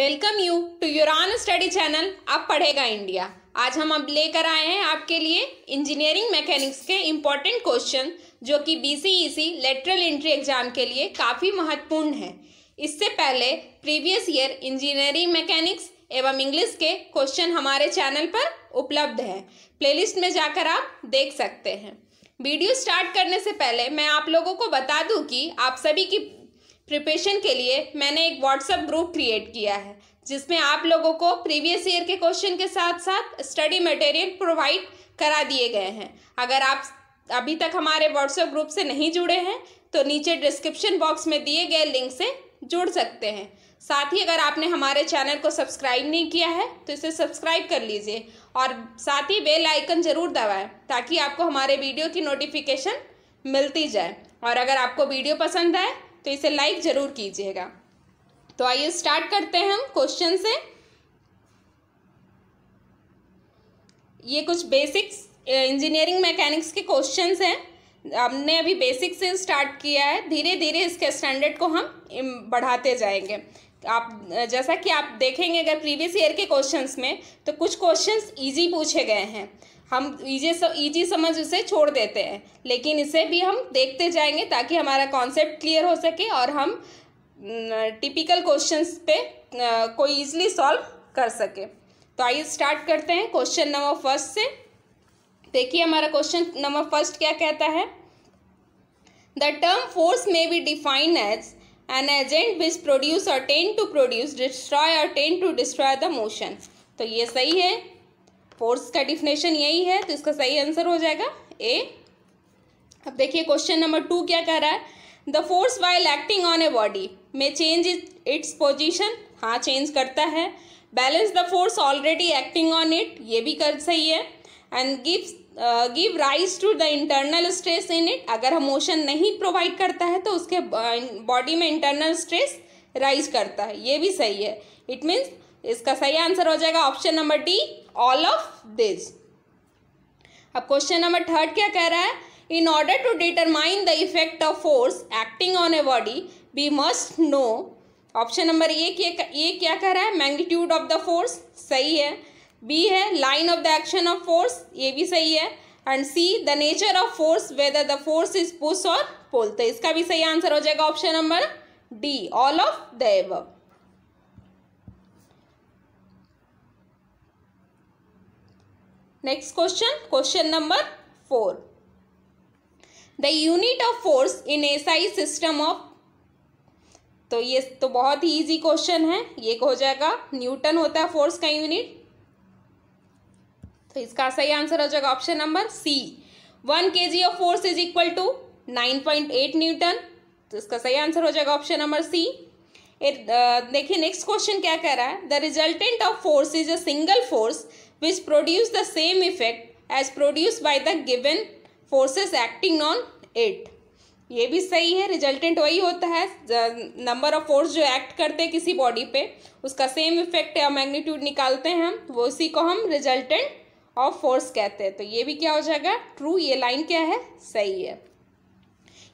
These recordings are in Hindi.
Welcome you to your own study channel आप पढ़ेगा इंडिया आज हम अब लेकर आए हैं आपके लिए इंजीनियरिंग मैकेनिक्स के इम्पॉर्टेंट क्वेश्चन जो कि बीसीईसी लेटरल एंट्री एग्जाम के लिए काफ़ी महत्वपूर्ण है इससे पहले प्रीवियस ईयर इंजीनियरिंग मैकेनिक्स एवं इंग्लिश के क्वेश्चन हमारे चैनल पर उपलब्ध हैं प्लेलिस्ट में जाकर आप देख सकते हैं वीडियो स्टार्ट करने से पहले मैं आप लोगों को बता दूं कि आप सभी की प्रिपरेशन के लिए मैंने एक व्हाट्सएप ग्रुप क्रिएट किया है जिसमें आप लोगों को प्रीवियस ईयर के क्वेश्चन के साथ साथ स्टडी मटेरियल प्रोवाइड करा दिए गए हैं अगर आप अभी तक हमारे व्हाट्सएप ग्रुप से नहीं जुड़े हैं तो नीचे डिस्क्रिप्शन बॉक्स में दिए गए लिंक से जुड़ सकते हैं साथ ही अगर आपने हमारे चैनल को सब्सक्राइब नहीं किया है तो इसे सब्सक्राइब कर लीजिए और साथ ही बेल आइकन ज़रूर दबाएं ताकि आपको हमारे वीडियो की नोटिफिकेशन मिलती जाए और अगर आपको वीडियो पसंद आए तो इसे लाइक ज़रूर कीजिएगा तो आइए स्टार्ट करते हैं हम क्वेश्चन से ये कुछ बेसिक्स इंजीनियरिंग मैकेनिक्स के क्वेश्चंस हैं हमने अभी बेसिक से स्टार्ट किया है धीरे धीरे इसके स्टैंडर्ड को हम बढ़ाते जाएंगे आप जैसा कि आप देखेंगे अगर प्रीवियस ईयर के क्वेश्चंस में तो कुछ क्वेश्चंस इजी पूछे गए हैं हम ईजी ईजी समझ उसे छोड़ देते हैं लेकिन इसे भी हम देखते जाएंगे ताकि हमारा कॉन्सेप्ट क्लियर हो सके और हम टिपिकल क्वेश्चंस पे कोई ईजिली सॉल्व कर सके तो आइए स्टार्ट करते हैं क्वेश्चन नंबर फर्स्ट से देखिए हमारा क्वेश्चन नंबर फर्स्ट क्या कहता है the term force may be defined as an agent which produce or tend to produce destroy or tend to destroy the motion तो ये सही है फोर्स का डिफिनेशन यही है तो इसका सही आंसर हो जाएगा ए अब देखिए क्वेश्चन नंबर टू क्या कह रहा है the force while acting on a body may change its position हाँ चेंज करता है balance the force already acting on it ये भी कर सही है and give give rise to the internal stress in it अगर हम मोशन नहीं प्रोवाइड करता है तो उसके बॉडी uh, में इंटरनल स्ट्रेस राइज करता है ये भी सही है इट मीन्स इसका सही आंसर हो जाएगा option number D all of this अब क्वेश्चन नंबर थर्ड क्या कह रहा है in order to determine the effect of force acting on a body we must know option number A ये क्या कह रहा है मैग्नीट्यूड ऑफ द फोर्स सही है बी है line of the action of force ये भी सही है and C the nature of force whether the force is push or pull तो इसका भी सही आंसर हो जाएगा option number D all of the above question question number four the unit of force in S I system of तो ये तो बहुत ही इजी क्वेश्चन है ये हो जाएगा न्यूटन होता है फोर्स का यूनिट तो इसका सही आंसर हो जाएगा option number C one K G of force is equal to nine point eight newton तो इसका सही आंसर हो जाएगा ऑप्शन नंबर सी Uh, देखिए नेक्स्ट क्वेश्चन क्या कह रहा है the resultant of force is a single force which produce the same effect as produce by the given forces acting on it ये भी सही है रिजल्टेंट वही होता है नंबर ऑफ फोर्स जो एक्ट करते हैं किसी बॉडी पे उसका सेम इफेक्ट या मैग्नीट्यूड निकालते हैं हम वो उसी को हम रिजल्टेंट ऑफ फोर्स कहते हैं तो ये भी क्या हो जाएगा ट्रू ये लाइन क्या है सही है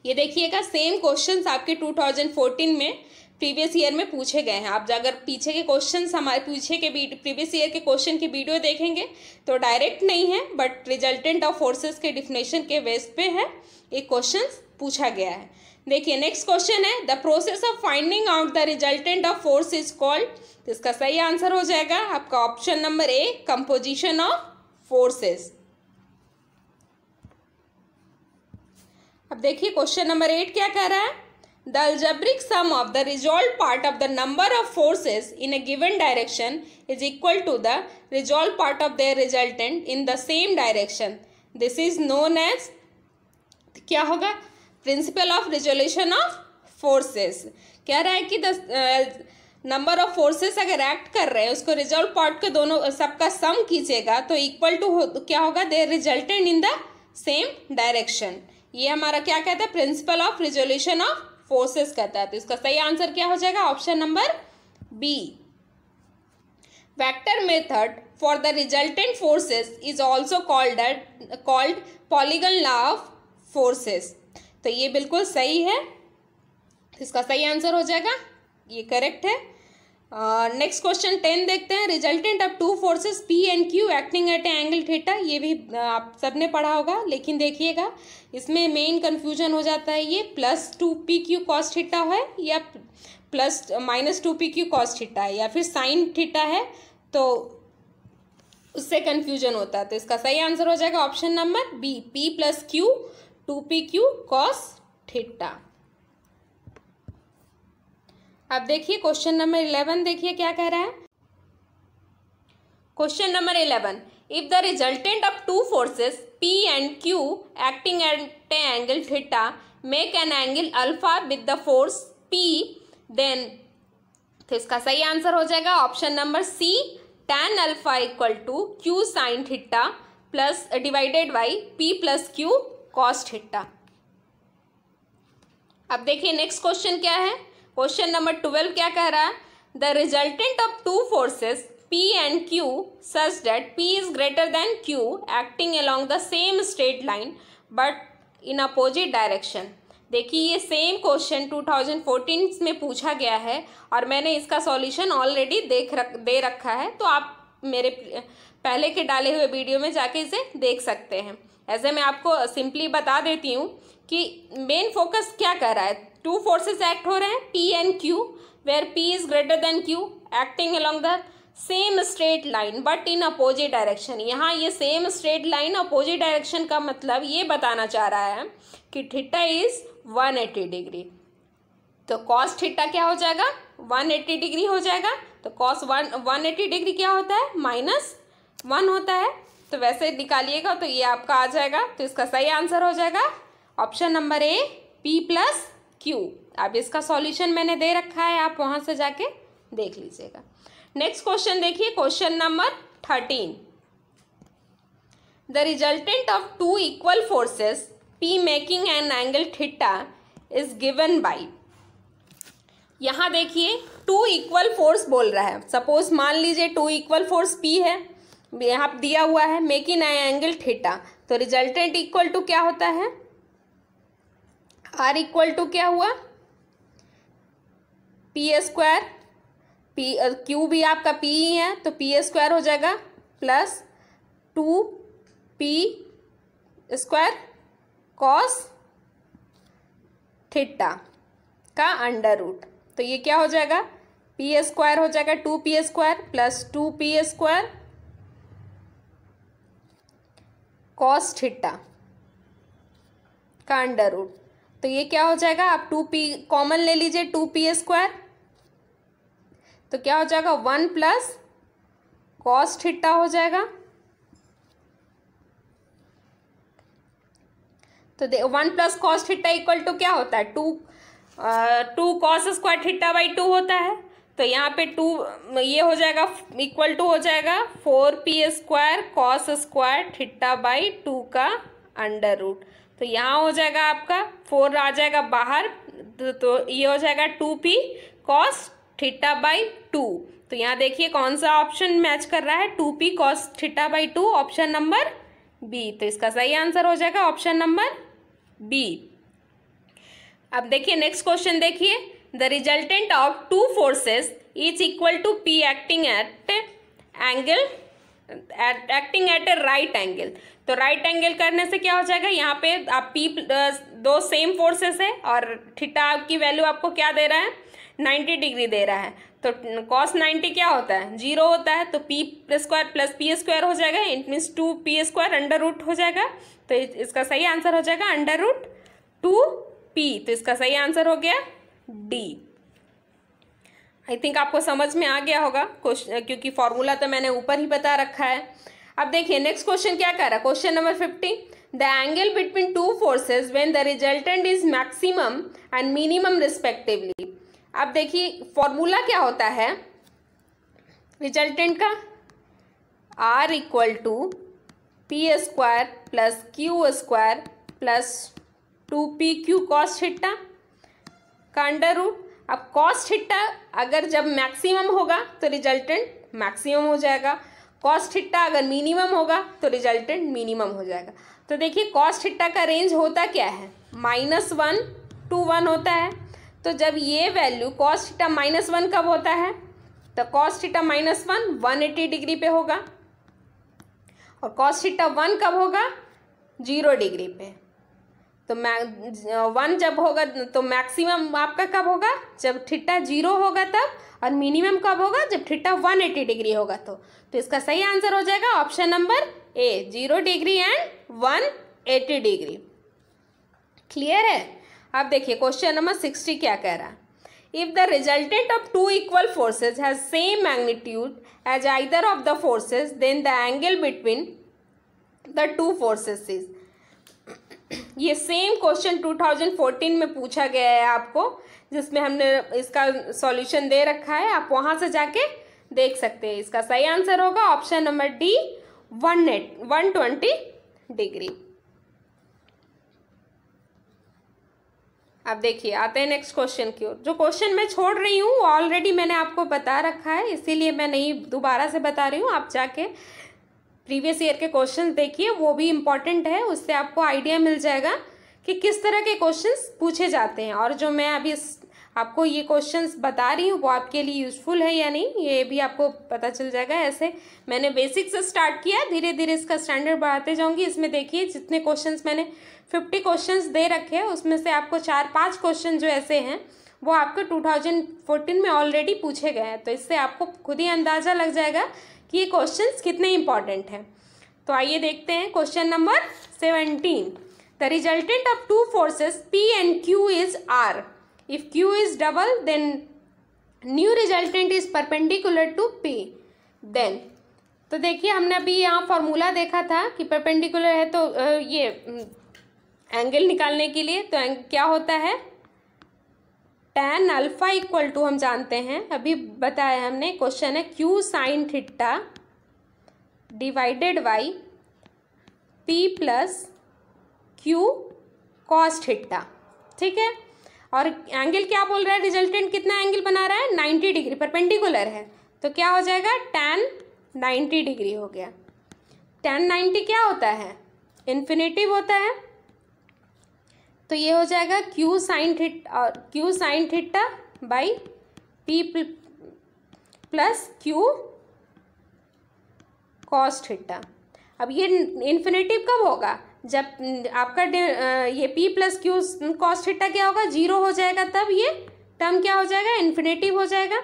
ये देखिएगा सेम क्वेश्चन आपके 2014 में प्रीवियस ईयर में पूछे गए हैं आप अगर पीछे के क्वेश्चन हमारे पीछे के प्रीवियस ईयर के क्वेश्चन की वीडियो देखेंगे तो डायरेक्ट नहीं है बट रिजल्टेंट ऑफ फोर्सेस के डिफिनेशन के वेस्ट पे है ये क्वेश्चन पूछा गया है देखिए नेक्स्ट क्वेश्चन है the process of finding out the resultant of force is called इसका सही आंसर हो जाएगा आपका option number A composition of forces अब देखिए क्वेश्चन नंबर एट क्या कह रहा है The algebraic sum of the resolved part of the number of forces in a given direction is equal to the resolved part of their resultant in the same direction. This is known as क्या होगा principle of resolution of forces कह रहा है कि द नंबर ऑफ फोर्सेस अगर एक्ट कर रहे हैं उसको रिजल्ट पार्ट के दोनों सबका सम कीजिएगा तो इक्वल टू हो, क्या होगा there resultant in the same direction ये हमारा क्या कहता है principle of resolution of forces कहता है तो इसका सही आंसर क्या हो जाएगा option number B vector method for the resultant forces is also called called polygon law of forces तो ये बिल्कुल सही है इसका सही आंसर हो जाएगा ये करेक्ट है नेक्स्ट क्वेश्चन टेन देखते हैं resultant of two forces P and Q acting at angle theta ये भी uh, आप सबने पढ़ा होगा लेकिन देखिएगा इसमें मेन कन्फ्यूजन हो जाता है ये plus two P Q cos theta है या plus minus two P Q cos theta है या फिर साइन थीटा है तो उससे कन्फ्यूजन होता है तो इसका सही आंसर हो जाएगा option number B P plus Q two P Q cos theta अब देखिए क्वेश्चन नंबर इलेवन देखिए क्या कह रहा है question number eleven if the resultant of two forces P and Q acting at angle theta make an angle alpha with the force P then तो इसका सही आंसर हो जाएगा option number C tan alpha equal to Q sine theta plus divided by P plus Q cos theta अब देखिए नेक्स्ट क्वेश्चन क्या है क्वेश्चन नंबर ट्वेल्व क्या कह रहा है the resultant of two forces P and Q such that P is greater than Q acting along the same straight line but in opposite direction देखिए ये सेम क्वेश्चन 2014 में पूछा गया है और मैंने इसका सॉल्यूशन ऑलरेडी देख रख दे रखा है तो आप मेरे पहले के डाले हुए वीडियो में जाके इसे देख सकते हैं ऐसे मैं आपको सिंपली बता देती हूँ कि मेन फोकस क्या कर रहा है टू फोर्सेस एक्ट हो रहे हैं P and Q where P is greater than Q acting along the same straight line but in opposite direction यहाँ ये same straight line opposite direction का मतलब ये बताना चाह रहा है कि theta is one eighty degree तो कॉस थीटा क्या हो जाएगा वन एट्टी डिग्री हो जाएगा तो cos one one eighty degree क्या होता है माइनस वन होता है तो वैसे निकालिएगा तो ये आपका आ जाएगा तो इसका सही आंसर हो जाएगा option number A P plus Q अब इसका सॉल्यूशन मैंने दे रखा है आप वहां से जाके देख लीजिएगा नेक्स्ट क्वेश्चन देखिए question number thirteen the resultant of two equal forces P making an angle theta is given by यहां देखिए टू इक्वल फोर्स बोल रहा है सपोज मान लीजिए टू इक्वल फोर्स पी है यहाँ दिया हुआ है मेकिंग एन एंगल थीटा तो रिजल्टेंट इक्वल टू क्या होता है आर इक्वल टू क्या हुआ पी स्क्वायर पी क्यू भी आपका पी ही है तो पी स्क्वायर हो जाएगा plus two P square cos theta का अंडर रूट तो ये क्या हो जाएगा पी स्क्वायर हो जाएगा two P square plus two P square cos theta का अंडर रूट तो ये क्या हो जाएगा आप टू पी कॉमन ले लीजिए टू पी स्क्वायर तो क्या हो जाएगा वन प्लस कॉस ठिट्टा हो जाएगा तो one plus cos theta equal to क्या होता है two two cos square theta by two होता है तो यहाँ पे टू ये हो जाएगा इक्वल टू हो जाएगा four P square cos square theta by two का अंडर रूट तो यहाँ हो जाएगा आपका फोर आ जाएगा बाहर तो, तो ये हो जाएगा two P cos theta by two तो यहाँ देखिए कौन सा ऑप्शन मैच कर रहा है two P cos theta by two option number B तो इसका सही आंसर हो जाएगा ऑप्शन नंबर बी अब देखिए नेक्स्ट क्वेश्चन देखिए the resultant of two forces is equal to P acting at angle acting at a right angle तो राइट right एंगल करने से क्या हो जाएगा यहाँ पे आप पी uh, दो सेम फोर्सेस है और थीटा की वैल्यू आपको क्या दे रहा है नाइन्टी डिग्री दे रहा है तो कॉस नाइन्टी क्या होता है जीरो होता है तो P square plus P square हो जाएगा it means two P square under root हो जाएगा तो इसका सही आंसर हो जाएगा अंडर रूट टू पी तो इसका सही आंसर हो गया डी आई थिंक आपको समझ में आ गया होगा क्वेश्चन क्योंकि फॉर्मूला तो मैंने ऊपर ही बता रखा है अब देखिए नेक्स्ट क्वेश्चन क्या कह रहा है question number fifty the angle between two forces when the resultant is maximum and minimum respectively अब देखिए फॉर्मूला क्या होता है रिजल्टेंट का R equal to P square plus Q square plus two P Q cos theta का अंडर रूट अब कॉस्ट हिट्टा अगर जब मैक्सिमम होगा तो रिजल्टेंट मैक्सिमम हो जाएगा कॉस्ट हिट्टा अगर मिनिमम होगा तो रिजल्टेंट मिनिमम हो जाएगा तो देखिए कॉस्ट हिट्टा का रेंज होता क्या है माइनस वन टू वन होता है तो जब ये value cos theta minus one कब होता है तो cos theta minus one one eighty degree पे होगा और कॉस्ट हिट्टा वन कब होगा जीरो डिग्री पे तो वन जब होगा तो मैक्सिमम आपका कब होगा जब ठिट्टा जीरो होगा तब और मिनिमम कब होगा जब ठिट्टा वन एटी डिग्री होगा तो तो इसका सही आंसर हो जाएगा option number A zero degree and one eighty degree clear है अब देखिए क्वेश्चन नंबर सिक्सटी क्या कह रहा है if the resultant of two equal forces has same magnitude as either of the forces then the angle between the two forces is ये सेम क्वेश्चन 2014 में पूछा गया है आपको जिसमें हमने इसका सॉल्यूशन दे रखा है आप वहां से जाके देख सकते हैं इसका सही आंसर होगा option number D one eight one twenty degree अब देखिए आते हैं नेक्स्ट क्वेश्चन की ओर जो क्वेश्चन मैं छोड़ रही हूँ ऑलरेडी मैंने आपको बता रखा है इसीलिए मैं नहीं दोबारा से बता रही हूँ आप जाके प्रीवियस ईयर के क्वेश्चन देखिए वो भी इम्पॉर्टेंट है उससे आपको आइडिया मिल जाएगा कि किस तरह के क्वेश्चंस पूछे जाते हैं और जो मैं अभी आपको ये क्वेश्चंस बता रही हूँ वो आपके लिए यूज़फुल है या नहीं ये भी आपको पता चल जाएगा ऐसे मैंने बेसिक से स्टार्ट किया धीरे धीरे इसका स्टैंडर्ड बढ़ाते जाऊँगी इसमें देखिए जितने क्वेश्चन मैंने फिफ्टी क्वेश्चन दे रखे हैं उसमें से आपको चार पाँच क्वेश्चन जो ऐसे हैं वो आपको टू में ऑलरेडी पूछे गए हैं तो इससे आपको खुद ही अंदाज़ा लग जाएगा ये क्वेश्चन कितने इंपॉर्टेंट हैं तो आइए देखते हैं question number seventeen the resultant of two forces P and Q is R if Q is double then new resultant is perpendicular to P then तो देखिए हमने अभी यहाँ फॉर्मूला देखा था कि परपेंडिकुलर है तो ये एंगल निकालने के लिए तो क्या होता है टेन अल्फ़ा इक्वल टू हम जानते हैं अभी बताया हमने क्वेश्चन है Q sine theta divided by P plus Q cos theta ठीक है और एंगल क्या बोल रहा है रिजल्टेंट कितना एंगल बना रहा है नाइन्टी डिग्री परपेंडिकुलर है तो क्या हो जाएगा टेन नाइन्टी डिग्री हो गया टेन नाइन्टी क्या होता है इन्फिनेटिव होता है तो ये हो जाएगा Q sine theta Q sine theta by P plus Q cos theta अब ये इन्फिनेटिव कब होगा जब आपका uh, ये p plus Q cos theta क्या होगा जीरो हो जाएगा तब ये टर्म क्या हो जाएगा इन्फिनेटिव हो जाएगा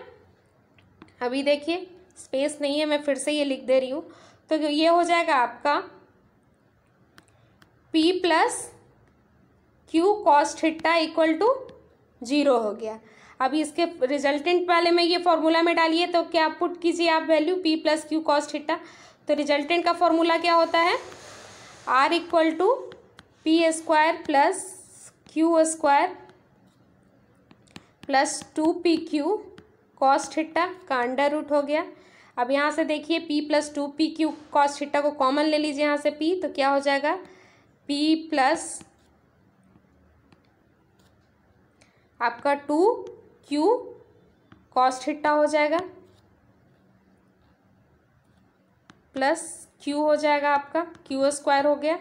अभी देखिए स्पेस नहीं है मैं फिर से ये लिख दे रही हूँ तो ये हो जाएगा आपका p plus Q cos theta equal to zero हो गया अब इसके रिजल्टेंट वाले में ये फॉर्मूला में डालिए तो क्या पुट कीजिए आप value P plus Q cos theta तो रिजल्टेंट का फॉर्मूला क्या होता है R equal to P square plus Q square plus two P Q cos theta का अंडर रूट हो गया अब यहाँ से देखिए P plus two P Q cos theta को कॉमन ले लीजिए यहाँ से पी तो क्या हो जाएगा पी प्लस आपका टू क्यू कॉस्ट हिट्टा हो जाएगा प्लस क्यू हो जाएगा आपका क्यू स्क्वायर हो गया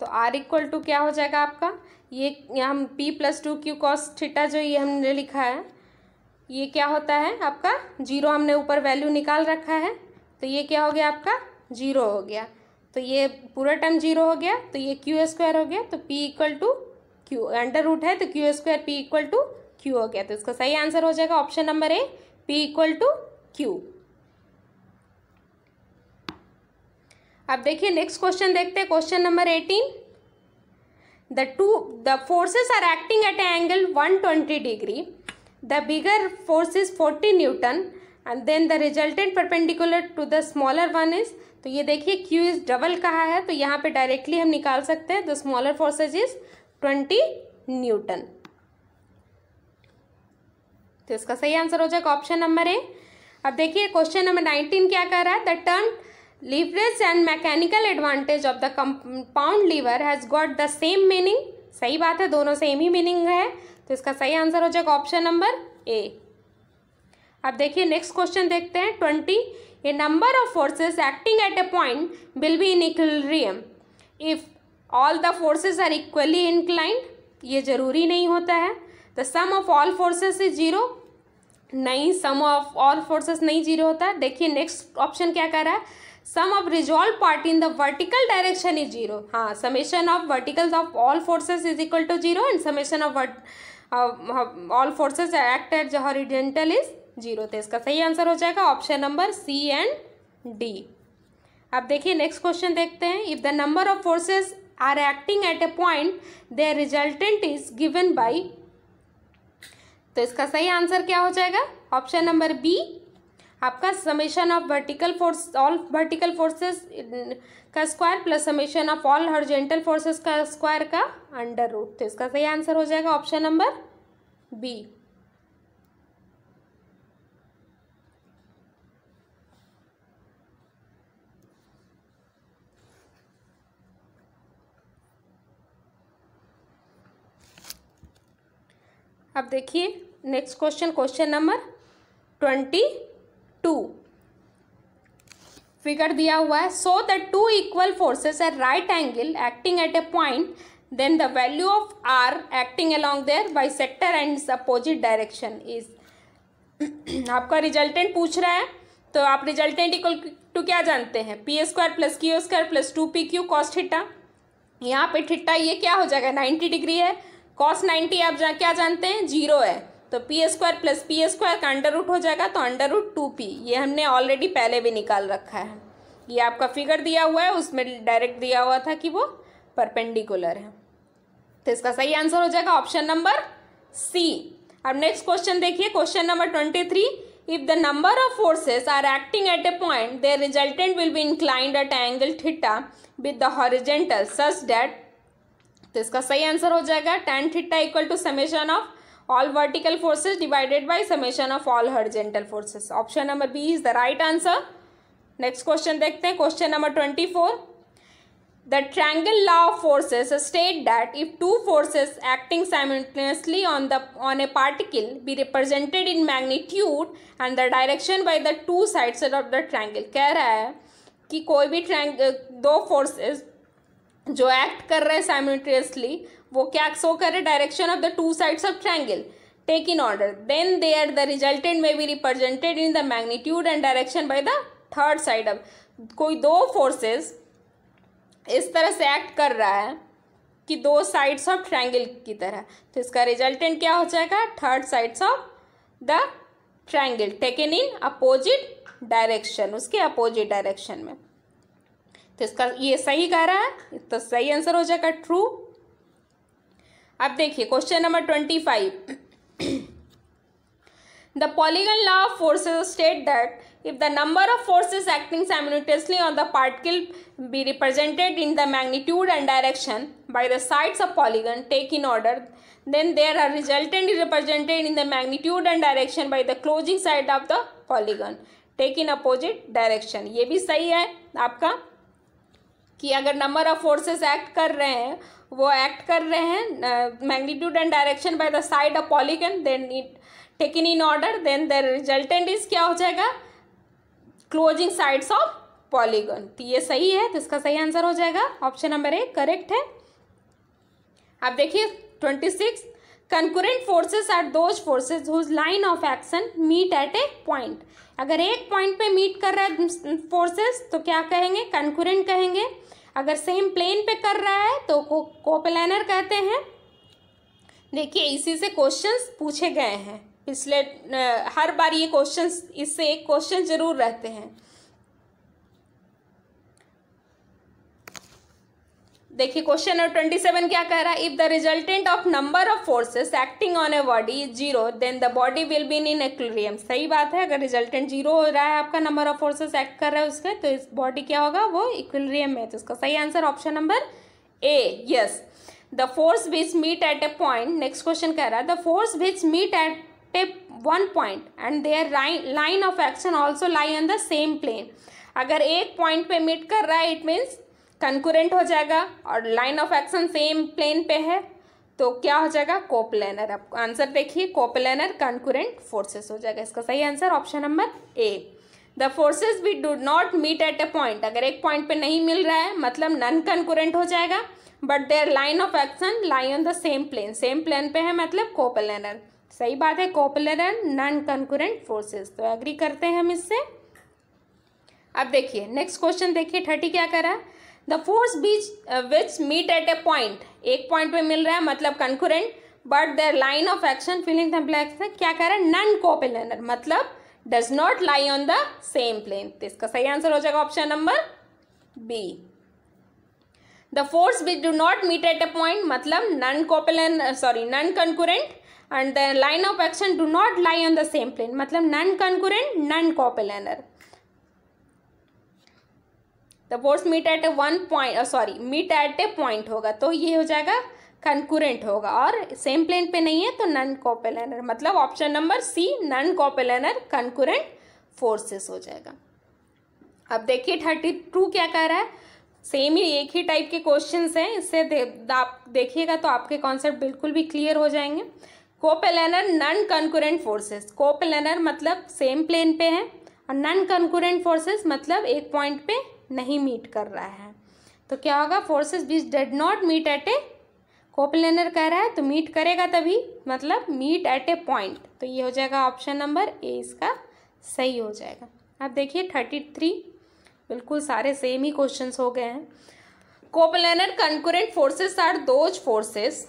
तो आर इक्वल टू क्या हो जाएगा आपका ये हम P plus two Q cos theta जो ये हमने लिखा है ये क्या होता है आपका जीरो हमने ऊपर वैल्यू निकाल रखा है तो ये क्या हो गया आपका जीरो हो गया तो ये पूरा टर्म जीरो हो गया तो ये क्यू स्क्वायर हो गया तो P equal to Q under root है तो Q square P equal to Q हो गया तो इसका सही आंसर हो जाएगा option number A P equal to Q अब देखिए नेक्स्ट क्वेश्चन देखते हैं question number eighteen the two the forces are acting at angle one twenty degree the bigger force is 40 newton and then the resultant perpendicular to the smaller one तो ये देखिए क्यू इज डबल कहा है तो यहाँ पे डायरेक्टली हम निकाल सकते हैं the smaller forces is twenty newton तो इसका सही आंसर हो जाएगा ऑप्शन नंबर ए अब देखिए क्वेश्चन नंबर नाइनटीन क्या कह रहा है the term leverage and mechanical advantage of the compound lever has got the same meaning सही बात है दोनों सेम ही मीनिंग है तो इसका सही आंसर हो जाएगा ऑप्शन नंबर ए अब देखिए नेक्स्ट क्वेश्चन देखते हैं twenty A number of forces acting at a point will be in equilibrium if all the forces are equally inclined ये जरूरी नहीं होता है the sum of all forces is zero नहीं सम ऑफ ऑल फोर्सेस नहीं जीरो होता है देखिए नेक्स्ट ऑप्शन क्या कर रहा है sum of resolve part in the vertical direction is zero हाँ summation of verticals of all forces is equal to zero and summation of all forces act at horizontal is zero तो इसका सही आंसर हो जाएगा option number C and D अब देखिए नेक्स्ट क्वेश्चन देखते हैं if the number of forces are acting at a point their resultant is given by तो इसका सही आंसर क्या हो जाएगा ऑप्शन नंबर बी आपका summation of vertical force all vertical forces का square plus summation of all horizontal forces का स्क्वायर का अंडर रूट तो इसका सही आंसर हो जाएगा ऑप्शन नंबर बी अब देखिए next question question number twenty two figure दिया हुआ है so the two equal forces at right angle acting at a point then the value of R acting along their bisector and opposite direction is आपका रिजल्टेंट पूछ रहा है तो आप रिजल्टेंट इक्वल टू क्या जानते हैं P square plus Q square plus two P Q cos theta यहाँ पे ठिट्टा ये क्या हो जाएगा नाइन्टी डिग्री है कॉस नाइन्टी आप जा क्या जानते हैं जीरो है तो P square plus P square का अंडर रूट हो जाएगा तो अंडर रूट टू पी ये हमने ऑलरेडी पहले भी निकाल रखा है ये आपका फिगर दिया हुआ है उसमें डायरेक्ट दिया हुआ था कि वो परपेंडिकुलर है तो इसका सही आंसर हो जाएगा ऑप्शन नंबर सी अब नेक्स्ट क्वेश्चन देखिए question number twenty three if the number of forces are acting at a point their resultant will be inclined at angle theta with the horizontal such that तो इसका सही आंसर हो जाएगा tan theta equal to summation of all vertical forces divided by summation of all horizontal forces option number B is the right answer next question देखते हैं question number twenty four the triangle law of forces state that if two forces acting simultaneously on the on a particle be represented in magnitude and the direction by the two sides of the triangle कह रहा है कि कोई भी ट्रैंग दो फोर्सेज जो एक्ट कर रहे हैं साइमल्टेनियसली वो क्या शो कर रहे direction of the two sides of triangle take in order then they are the resultant may be represented in the magnitude and direction by the third side of कोई दो फोर्सेस इस तरह से एक्ट कर रहा है कि दो साइड्स ऑफ ट्रैंगल की तरह तो इसका रिजल्टेंट क्या हो जाएगा third sides of the triangle taken in opposite direction उसके अपोजिट डायरेक्शन में तो इसका ये सही कह रहा है तो सही आंसर हो जाएगा ट्रू अब देखिए question number twenty five the polygon law of forces state that if the number of forces acting simultaneously on the particle be represented in the magnitude and direction by the sides of polygon take in order then there are resultant represented in the magnitude and direction by the closing side of the polygon take in opposite direction ये भी सही है आपका कि अगर नंबर ऑफ फोर्सेस एक्ट कर रहे हैं वो एक्ट कर रहे हैं magnitude and direction by the side of polygon then it taken in order then the resultant is क्या हो जाएगा क्लोजिंग साइड्स ऑफ पॉलीगन तो ये सही है तो इसका सही आंसर हो जाएगा ऑप्शन नंबर ए करेक्ट है आप देखिए twenty six concurrent forces are those forces whose line of action meet at a point अगर एक पॉइंट पे मीट कर रहा है फोर्सेस तो क्या कहेंगे कंकुरेंट कहेंगे अगर सेम प्लेन पे कर रहा है तो को कहते हैं देखिए इसी से क्वेश्चंस पूछे गए हैं पिछले हर बार ये क्वेश्चंस इससे एक क्वेश्चन जरूर रहते हैं देखिए क्वेश्चन नंबर ट्वेंटी सेवन क्या कह रहा है if the resultant of number of forces acting on a body is zero then the body will been in equilibrium सही बात है अगर रिजल्टेंट जीरो हो रहा है आपका नंबर ऑफ फोर्सेस एक्ट कर रहा है उसके तो इस बॉडी क्या होगा वो इक्विलियम में तो इसका सही answer option number A yes the force which meet at a point next question कह रहा है the force which meet at a one point and their line of action also lie on the same plane अगर एक पॉइंट पे मीट कर रहा है इट मीन्स कंकुरेंट हो जाएगा और line of action same plane पे है तो क्या हो जाएगा कोपलेनर अब आंसर देखिए कोपलेनर कंकुरेंट फोर्सेस हो जाएगा इसका सही answer option number A the forces we do not meet at a point अगर एक पॉइंट पे नहीं मिल रहा है मतलब नन कंकुरेंट हो जाएगा but their line of action lie on the same plane same plane पे है मतलब कोपलेनर सही बात है कोपलेनर नन कंकुरेंट फोर्सेस तो एग्री करते हैं हम इससे अब देखिए नेक्स्ट क्वेश्चन देखिए थर्टी क्या करा the force which which meet at a point एक पॉइंट पे मिल रहा है मतलब concurrent but their line of action filling क्या कह रहे हैं नन कोपिलर मतलब does not lie on the same plane तो इसका सही आंसर हो जाएगा option number B the force which do not meet at a point मतलब non coplanar sorry non concurrent and the line of action do not lie on the same plane मतलब non concurrent non coplanar the force meet at a one point sorry meet at a point होगा तो ये हो जाएगा कंकुरेंट होगा और सेम प्लेन पे नहीं है तो नन कॉपेलनर मतलब option number C non coplanar concurrent forces हो जाएगा अब देखिए थर्टी टू क्या कह रहा है सेम ही एक ही टाइप के क्वेश्चन हैं इससे दे, आप देखिएगा तो आपके कॉन्सेप्ट बिल्कुल भी क्लियर हो जाएंगे कोपेलनर नन कंकुरेंट फोर्सेस कोपेलेनर मतलब सेम प्लेन पे है और नन कंकुरेंट फोर्सेस मतलब एक पॉइंट पे नहीं मीट कर रहा है तो क्या होगा forces which did not meet at a coplanar कह रहा है तो मीट करेगा तभी मतलब मीट एट ए पॉइंट तो ये हो जाएगा ऑप्शन नंबर ए इसका सही हो जाएगा अब देखिए थर्टी थ्री बिल्कुल सारे सेम ही क्वेश्चन हो गए हैं coplanar concurrent forces are those forces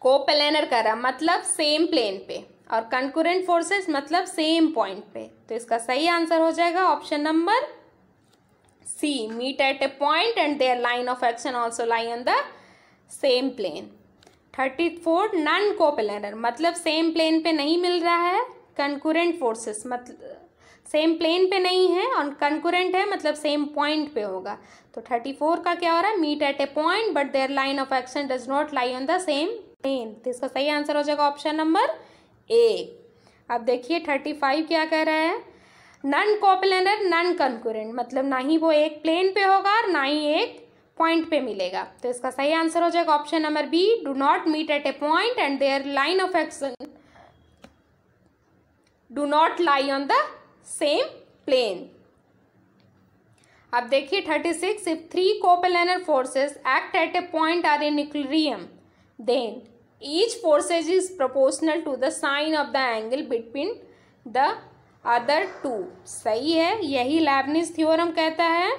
coplanar कह रहा मतलब सेम प्लेन पे और कंकुरेंट फोर्सेस मतलब सेम पॉइंट पे तो इसका सही आंसर हो जाएगा option number C. Meet at a point and their line of action also lie on the same plane. Thirty four non coplanar मतलब सेम प्लेन पे नहीं मिल रहा है कंकुरेंट फोर्सेस मतलब सेम प्लेन पे नहीं है और कंकुरेंट है मतलब सेम पॉइंट पे होगा तो थर्टी फोर का क्या हो रहा है meet at a point but their line of action does not lie on the same plane तो इसका सही आंसर हो जाएगा ऑप्शन नंबर ए अब देखिए थर्टी फाइव क्या कह रहा है नन कोपलनर नन कंकुरेंट मतलब ना ही वो एक प्लेन पे होगा और ना ही एक पॉइंट पे मिलेगा तो इसका सही आंसर हो जाएगा option number B do not meet at a point and their line of action do not lie on the same plane अब देखिए thirty six if three coplanar forces act at a point are in equilibrium then each forces is proportional to the sine of the angle between the other two सही है यही लैबनिस थ्योरम कहता है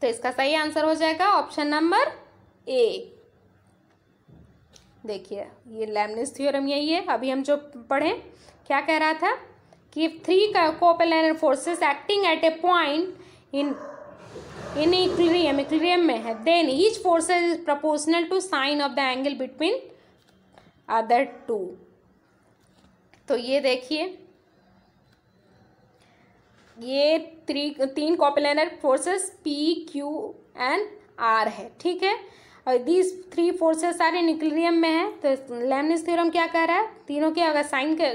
तो इसका सही आंसर हो जाएगा ऑप्शन नंबर ए देखिए ये लैबनिस थ्योरम यही है अभी हम जो पढ़े क्या कह रहा था कि three coplanar forces acting at a point in in equilibrium equilibrium में है then each forces is proportional to sine of the angle between other two तो ये देखिए ये थ्री तीन coplanar forces P Q and R है ठीक है और दीज थ्री फोर्सेस सारे न्यूक्लियम में है तो लेमनिस थ्योरम क्या कह रहा है तीनों के अगर साइन के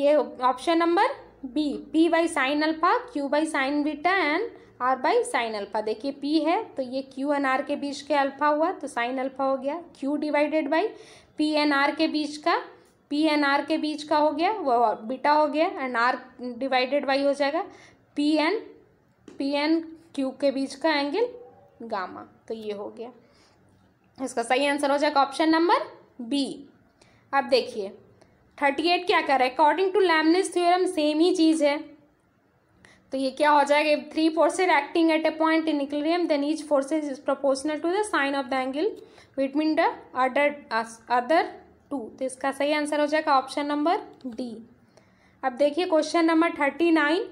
ये option number B P by sine alpha Q by sine beta and R by sine alpha देखिए पी है तो ये क्यू एंड आर के बीच के अल्फा हुआ तो साइन अल्फा हो गया Q divided by P and R के बीच का पी एन आर के बीच का हो गया वो बीटा हो गया एंड आर डिवाइडेड बाई हो जाएगा P and P and Q के बीच का एंगल गामा तो ये हो गया इसका सही आंसर हो जाएगा ऑप्शन नंबर बी अब देखिए थर्टी एट क्या कर रहा है according to Lami's theorem same ही चीज़ है तो ये क्या हो जाएगा if three forces acting at a point in equilibrium then each forces is proportional to the sine of the angle between the other other two तो इसका सही आंसर हो जाएगा ऑप्शन नंबर डी अब देखिए question number thirty nine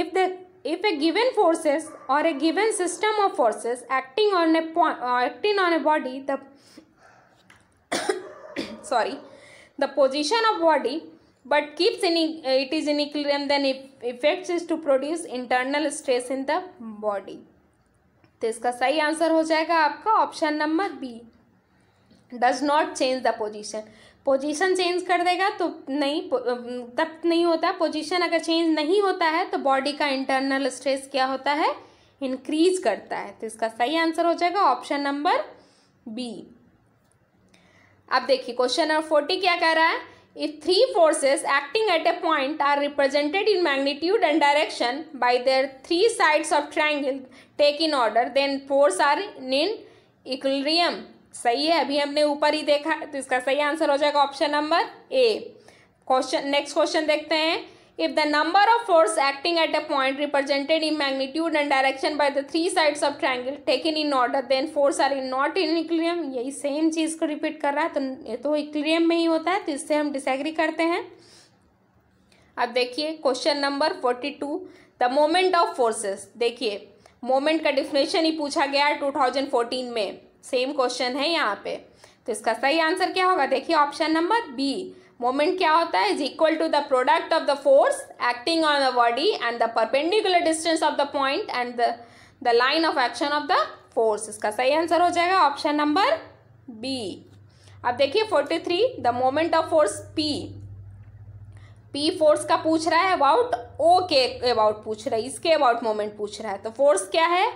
if the if a given forces or a given system of forces acting on a acting on a body the sorry the position of body but keeps in it is in इक्म then effect is to produce internal stress in the body तो इसका सही आंसर हो जाएगा आपका option number B does not change the position position change कर देगा तो नहीं तब नहीं होता पोजिशन अगर चेंज नहीं होता है तो बॉडी का इंटरनल स्ट्रेस क्या होता है इंक्रीज करता है तो इसका सही आंसर हो जाएगा ऑप्शन नंबर बी अब देखिए क्वेश्चन नंबर फोर्टी क्या कह रहा है if three forces acting at a point are represented in magnitude and direction by their three sides of triangle take in order then force are in equilibrium सही है अभी हमने ऊपर ही देखा तो इसका सही आंसर हो जाएगा option number A question next question देखते हैं if the number of force acting at a point represented in magnitude and direction by the three sides of triangle taken in order then force are in not in equilibrium यही सेम चीज़ को रिपीट कर रहा है तो ये तो इक्लियम में ही होता है तो इससे हम डिसएग्री करते हैं अब देखिए question number forty two the moment of forces देखिए मोमेंट का डिफिनेशन ही पूछा गया है फोर्टीन में सेम क्वेश्चन है यहाँ पे तो इसका सही आंसर क्या होगा देखिए ऑप्शन नंबर बी मोमेंट क्या होता है is equal to the product of the force acting on the body and the perpendicular distance of the point and the the line of action of the force इसका सही आंसर हो जाएगा ऑप्शन नंबर बी अब देखिए forty three the moment of force P P force का पूछ रहा है अबाउट ओ के अबाउट पूछ रहा है इसके अबाउट मोमेंट पूछ रहा है तो फोर्स क्या है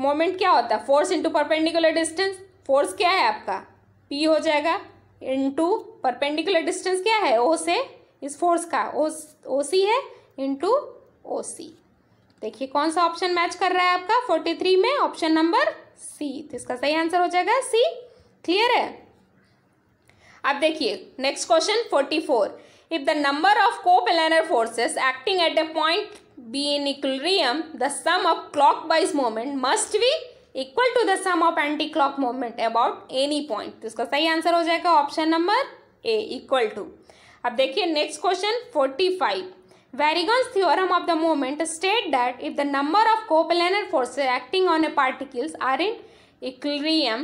मोमेंट क्या होता है force into perpendicular distance force क्या है आपका पी हो जाएगा इंटू परपेंडिकुलर डिस्टेंस क्या है ओ से इस फोर्स का ओ ओ सी है इंटू ओ सी देखिए कौन सा ऑप्शन मैच कर रहा है आपका फोर्टी थ्री में ऑप्शन नंबर सी तो इसका सही आंसर हो जाएगा सी क्लियर है अब देखिए next question forty four if the number of coplanar forces acting at a point be in equilibrium, the sum of clockwise moment must be equal to the sum of anti clock movement about any point तो इसका सही आंसर हो जाएगा option number A equal to अब देखिए next question forty five Varigon's theorem of the moment state that if the number of coplanar forces acting on a particles are in equilibrium,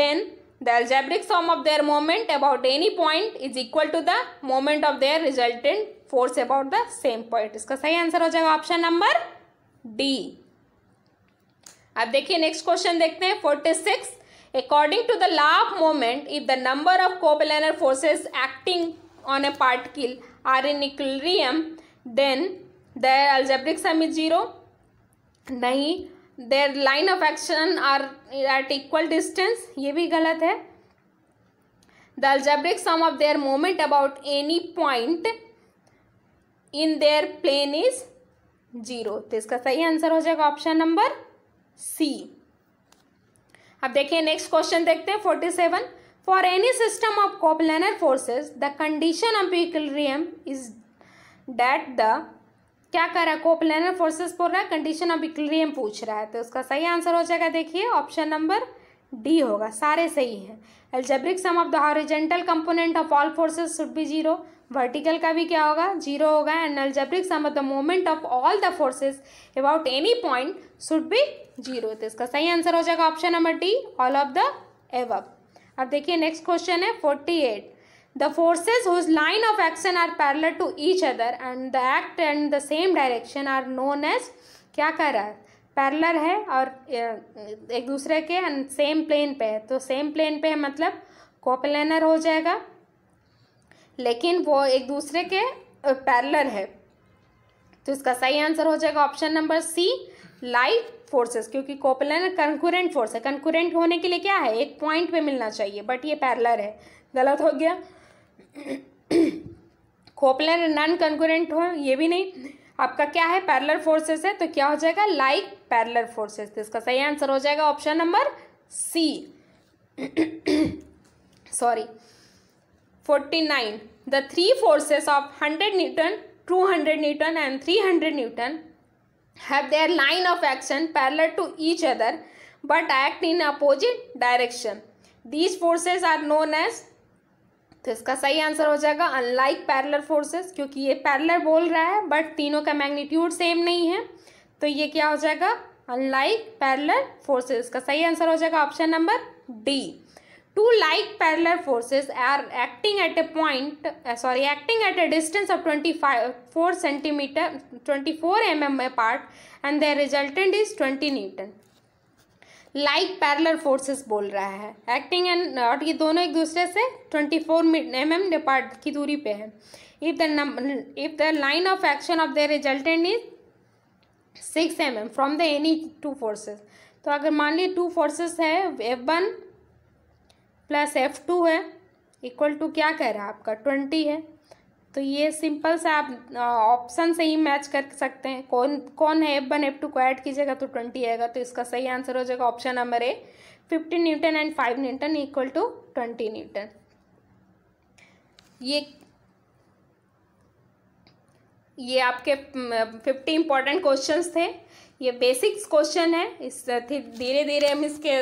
then the algebraic sum of their moment about any point is equal to the moment of their resultant force about the same point इसका सही आंसर हो जाएगा ऑप्शन नंबर डी अब देखिए नेक्स्ट क्वेश्चन देखते हैं forty six according to the law of moment if the number of coplanar forces acting on a particle are in equilibrium then their algebraic sum is zero नहीं their line of action are at equal distance ये भी गलत है the algebraic sum of their moment about any point in their plane is zero तो इसका सही आंसर हो जाएगा ऑप्शन नंबर सी अब देखिए नेक्स्ट क्वेश्चन देखते हैं forty seven for any system of coplanar forces the condition of equilibrium is that the क्या कर रहा है कोपलेनर फोर्सेस बोल रहा है कंडीशन ऑफ इक्विलिब्रियम पूछ रहा है तो उसका सही आंसर हो जाएगा देखिए ऑप्शन नंबर डी होगा सारे सही हैं algebraic sum of the horizontal component of all forces should be zero vertical का भी क्या होगा जीरो होगा and algebraic sum of the moment of all the forces about any point should be zero तो इसका सही आंसर हो जाएगा option number D all of the above अब देखिए नेक्स्ट क्वेश्चन है forty eight the forces whose line of action are parallel to each other and the act and the same direction are known as क्या कर रहा है पैरलर है और एक दूसरे के एंड सेम प्लेन पे है तो सेम प्लेन पे है मतलब कोपलेनर हो जाएगा लेकिन वो एक दूसरे के पैरलर है तो इसका सही आंसर हो जाएगा option number C like forces क्योंकि कोपलन कंकुरेंट फोर्स है कंकुरेंट होने के लिए क्या है एक पॉइंट पे मिलना चाहिए बट ये पैरलर है गलत हो गया कोपलन नॉन कंकुरेंट हो ये भी नहीं आपका क्या है पैरलर फोर्सेस है तो क्या हो जाएगा लाइक पैरलर फोर्सेस तो इसका सही आंसर हो जाएगा option number C sorry forty nine the three of of hundred newton two hundred newton and three hundred newton have their line of action parallel to each other but act in opposite direction these forces are known as तो इसका सही आंसर हो जाएगा अनलाइक पैरलर फोर्सेस क्योंकि ये पैरलर बोल रहा है बट तीनों का मैग्नीट्यूड सेम नहीं है तो ये क्या हो जाएगा अनलाइक पैरलर फोर्सेस इसका सही आंसर हो जाएगा option number D two like parallel forces are acting at a point uh, sorry acting at a distance of 25 4 M 24 mm apart and their resultant is 20 newton like parallel forces बोल रहा है एक्टिंग एंड और ये दोनों एक दूसरे से twenty four M M part की दूरी पे है if the if the line of action of the resultant is six M M from the any two forces तो अगर मान लीजिए टू फोर्सेस है F one plus F two है इक्वल टू क्या कह रहा है आपका ट्वेंटी है तो ये सिंपल सा आप ऑप्शन से ही मैच कर सकते हैं कौन कौन है एफ वन एफ टू को ऐड कीजिएगा तो ट्वेंटी आएगा तो इसका सही आंसर हो जाएगा option number A fifteen newton and five newton equal to twenty newton ये ये आपके फिफ्टी इंपॉर्टेंट क्वेश्चंस थे ये बेसिक्स क्वेश्चन है इस धीरे धीरे हम इसके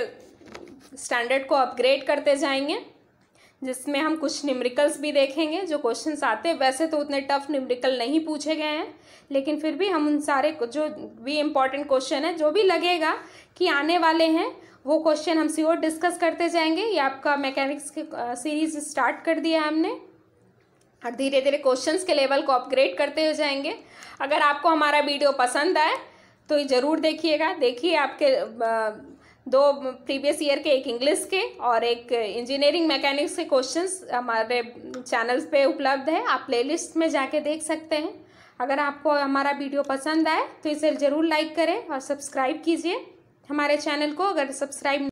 स्टैंडर्ड को अपग्रेड करते जाएंगे जिसमें हम कुछ निमरिकल्स भी देखेंगे जो क्वेश्चंस आते हैं वैसे तो उतने टफ निमरिकल नहीं पूछे गए हैं लेकिन फिर भी हम उन सारे जो भी इम्पॉर्टेंट क्वेश्चन है जो भी लगेगा कि आने वाले हैं वो क्वेश्चन हम सीओ डिस्कस करते जाएंगे ये आपका मैकेनिक्स की सीरीज स्टार्ट कर दिया है हमने और धीरे धीरे क्वेश्चंस के लेवल को अपग्रेड करते हुए जाएंगे अगर आपको हमारा वीडियो पसंद आए तो ये ज़रूर देखिएगा देखिए आपके दो प्रीवियस ईयर के एक इंग्लिश के और एक इंजीनियरिंग मैकेनिक्स के क्वेश्चंस हमारे चैनल्स पे उपलब्ध है आप प्लेलिस्ट में जाके देख सकते हैं अगर आपको हमारा वीडियो पसंद आए तो इसे ज़रूर लाइक करें और सब्सक्राइब कीजिए हमारे चैनल को अगर सब्सक्राइब